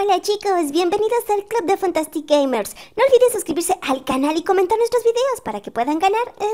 Hola chicos, bienvenidos al Club de Fantastic Gamers. No olviden suscribirse al canal y comentar nuestros videos para que puedan ganar la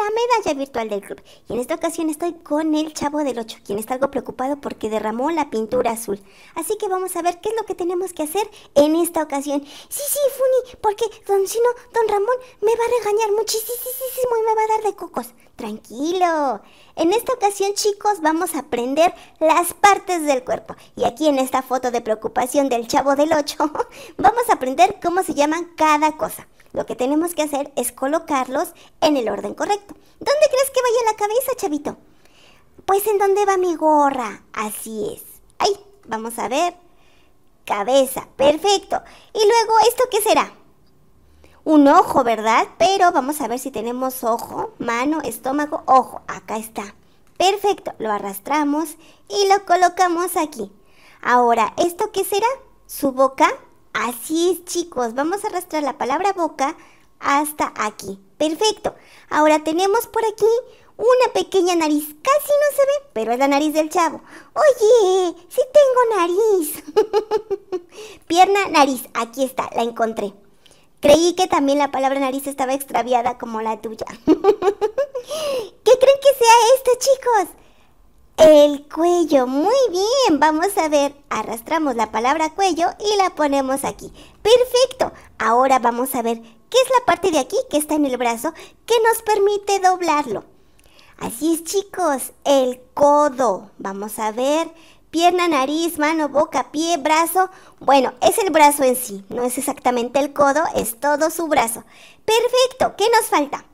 medalla virtual del club. Y en esta ocasión estoy con el Chavo del 8, quien está algo preocupado porque derramó la pintura azul. Así que vamos a ver qué es lo que tenemos que hacer en esta ocasión. Sí, sí, funny, porque don Sino, don Ramón me va a regañar muchísimo y me va a dar de cocos. Tranquilo. En esta ocasión chicos vamos a aprender las partes del cuerpo. Y aquí en esta foto de preocupación del Chavo del vamos a aprender cómo se llaman cada cosa. Lo que tenemos que hacer es colocarlos en el orden correcto. ¿Dónde crees que vaya la cabeza, chavito? Pues en dónde va mi gorra. Así es. Ahí, vamos a ver. Cabeza, perfecto. Y luego, ¿esto qué será? Un ojo, ¿verdad? Pero vamos a ver si tenemos ojo, mano, estómago, ojo. Acá está. Perfecto, lo arrastramos y lo colocamos aquí. Ahora, ¿esto qué será? su boca, así es chicos, vamos a arrastrar la palabra boca hasta aquí. Perfecto. Ahora tenemos por aquí una pequeña nariz. Casi no se ve, pero es la nariz del chavo. Oye, sí tengo nariz. Pierna, nariz. Aquí está, la encontré. Creí que también la palabra nariz estaba extraviada como la tuya. ¿Qué creen que sea esto, chicos? El cuello, muy bien, vamos a ver, arrastramos la palabra cuello y la ponemos aquí. Perfecto, ahora vamos a ver qué es la parte de aquí que está en el brazo que nos permite doblarlo. Así es chicos, el codo, vamos a ver, pierna, nariz, mano, boca, pie, brazo. Bueno, es el brazo en sí, no es exactamente el codo, es todo su brazo. Perfecto, ¿qué nos falta?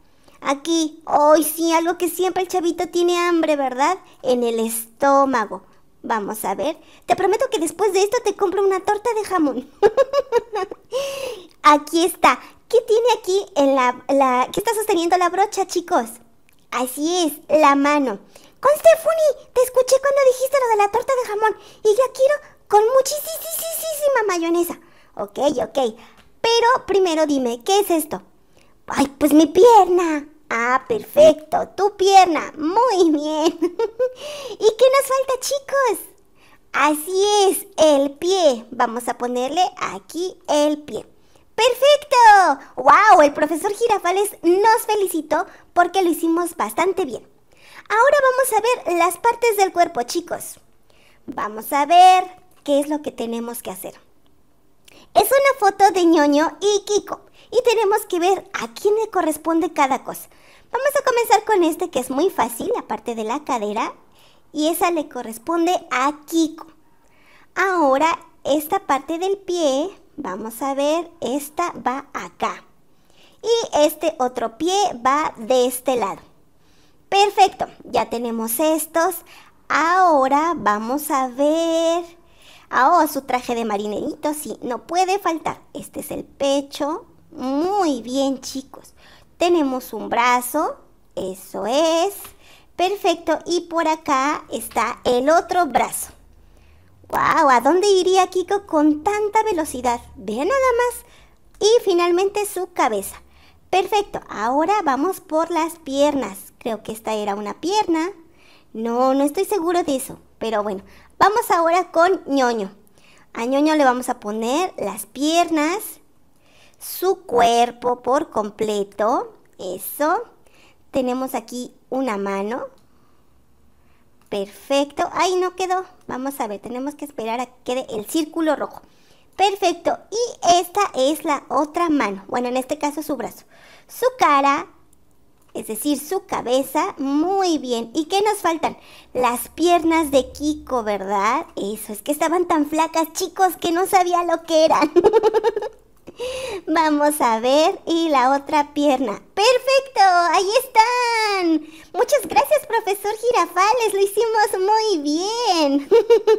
Aquí, hoy sí, algo que siempre el chavito tiene hambre, ¿verdad? En el estómago. Vamos a ver. Te prometo que después de esto te compro una torta de jamón. aquí está. ¿Qué tiene aquí en la, ¿Qué está sosteniendo la brocha, chicos? Así es, la mano. Con te escuché cuando dijiste lo de la torta de jamón. Y ya quiero con muchísima mayonesa. Ok, ok. Pero primero dime, ¿qué es esto? ¡Ay, pues mi pierna! Ah, perfecto. Tu pierna. Muy bien. ¿Y qué nos falta, chicos? Así es, el pie. Vamos a ponerle aquí el pie. ¡Perfecto! ¡Wow! El profesor Girafales nos felicitó porque lo hicimos bastante bien. Ahora vamos a ver las partes del cuerpo, chicos. Vamos a ver qué es lo que tenemos que hacer. Es una foto de ñoño y Kiko y tenemos que ver a quién le corresponde cada cosa. Vamos a comenzar con este que es muy fácil, la parte de la cadera, y esa le corresponde a Kiko. Ahora, esta parte del pie, vamos a ver, esta va acá. Y este otro pie va de este lado. Perfecto, ya tenemos estos. Ahora vamos a ver... oh, su traje de marinerito, sí, no puede faltar. Este es el pecho, muy bien, chicos. Tenemos un brazo. Eso es. Perfecto. Y por acá está el otro brazo. ¡Wow! ¿A dónde iría Kiko con tanta velocidad? Vean nada más. Y finalmente su cabeza. Perfecto. Ahora vamos por las piernas. Creo que esta era una pierna. No, no estoy seguro de eso. Pero bueno, vamos ahora con ñoño. A ñoño le vamos a poner las piernas su cuerpo por completo. Eso. Tenemos aquí una mano. Perfecto. Ahí no quedó. Vamos a ver, tenemos que esperar a que quede el círculo rojo. Perfecto. Y esta es la otra mano. Bueno, en este caso su brazo. Su cara, es decir, su cabeza. Muy bien. ¿Y qué nos faltan? Las piernas de Kiko, ¿verdad? Eso, es que estaban tan flacas, chicos, que no sabía lo que eran. Vamos a ver. Y la otra pierna. ¡Perfecto! ¡Ahí están! Muchas gracias, profesor Girafales. Lo hicimos muy bien.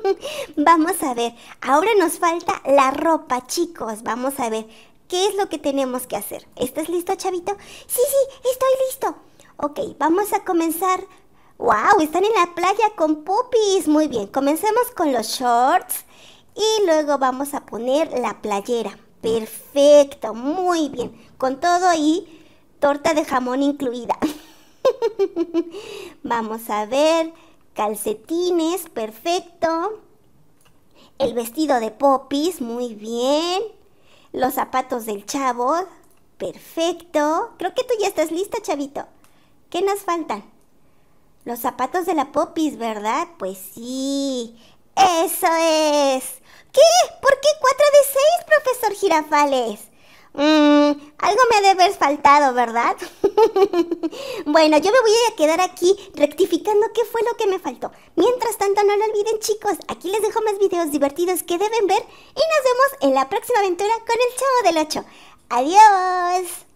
Vamos a ver. Ahora nos falta la ropa, chicos. Vamos a ver. ¿Qué es lo que tenemos que hacer? ¿Estás listo, chavito? Sí, sí, estoy listo. Ok, vamos a comenzar. ¡Wow! Están en la playa con pupis. Muy bien, comencemos con los shorts y luego vamos a poner la playera. Perfecto, muy bien. Con todo y torta de jamón incluida. Vamos a ver, calcetines, perfecto. El vestido de popis, muy bien. Los zapatos del chavo, perfecto. Creo que tú ya estás lista, chavito. ¿Qué nos faltan? Los zapatos de la popis, ¿verdad? Pues sí. Eso es. ¿Qué? ¿Por qué Mm, algo me ha de haber faltado, ¿verdad? bueno, yo me voy a quedar aquí rectificando qué fue lo que me faltó. Mientras tanto, no lo olviden, chicos. Aquí les dejo más videos divertidos que deben ver. Y nos vemos en la próxima aventura con el Chavo del 8. ¡Adiós!